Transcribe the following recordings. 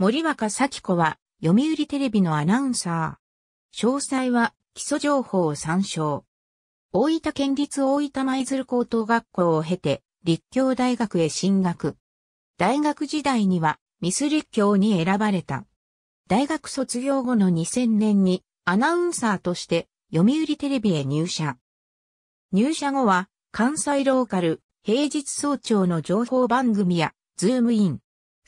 森若咲子は、読売テレビのアナウンサー。詳細は、基礎情報を参照。大分県立大分舞鶴高等学校を経て、立教大学へ進学。大学時代には、ミス立教に選ばれた。大学卒業後の2000年に、アナウンサーとして、読売テレビへ入社。入社後は、関西ローカル、平日早朝の情報番組や、ズームイン、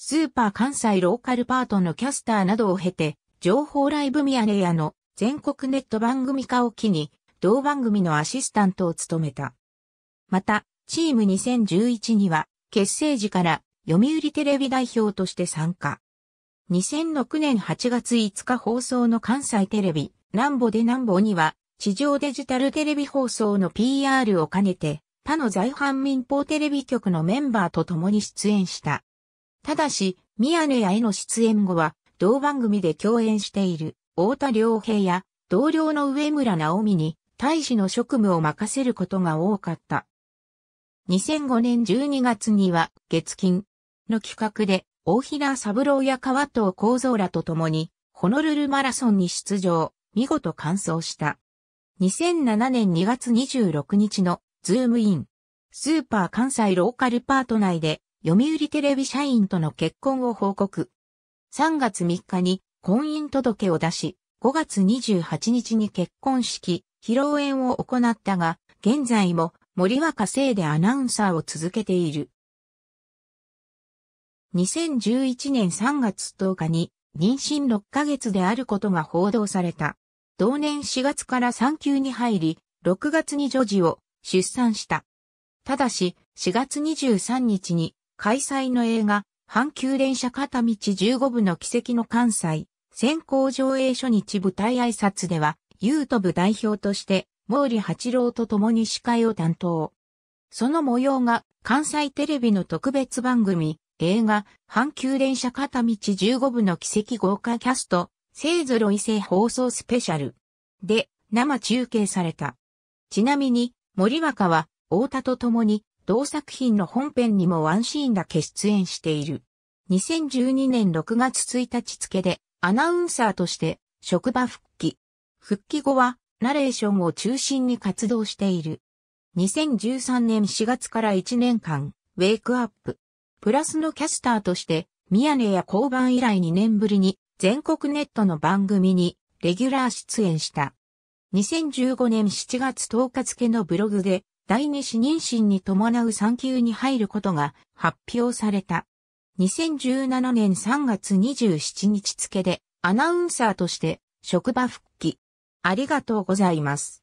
スーパー関西ローカルパートのキャスターなどを経て、情報ライブミヤネ屋の全国ネット番組化を機に、同番組のアシスタントを務めた。また、チーム2011には、結成時から読売テレビ代表として参加。2006年8月5日放送の関西テレビ、南ボで南ボには、地上デジタルテレビ放送の PR を兼ねて、他の在阪民放テレビ局のメンバーと共に出演した。ただし、宮根屋への出演後は、同番組で共演している、太田良平や、同僚の上村直美に、大使の職務を任せることが多かった。2005年12月には、月金の企画で、大平三郎や川藤幸三らと共に、ホノルルマラソンに出場、見事完走した。2007年2月26日の、ズームイン、スーパー関西ローカルパート内で、読売テレビ社員との結婚を報告。3月3日に婚姻届を出し、5月28日に結婚式、披露宴を行ったが、現在も森若生でアナウンサーを続けている。2011年3月10日に妊娠6ヶ月であることが報道された。同年4月から産休に入り、6月に女児を出産した。ただし、4月23日に開催の映画、阪急電車片道15部の奇跡の関西、先行上映初日舞台挨拶では、ユート部代表として、毛利八郎と共に司会を担当。その模様が関西テレビの特別番組、映画、阪急電車片道15部の奇跡豪華キャスト、勢ぞろい性放送スペシャル。で、生中継された。ちなみに、森若は、太田と共に、同作品の本編にもワンシーンだけ出演している。2012年6月1日付でアナウンサーとして職場復帰。復帰後はナレーションを中心に活動している。2013年4月から1年間、ウェイクアップ。プラスのキャスターとして、宮根や交番以来2年ぶりに全国ネットの番組にレギュラー出演した。2015年7月10日付のブログで第二子妊娠に伴う産休に入ることが発表された。2017年3月27日付でアナウンサーとして職場復帰。ありがとうございます。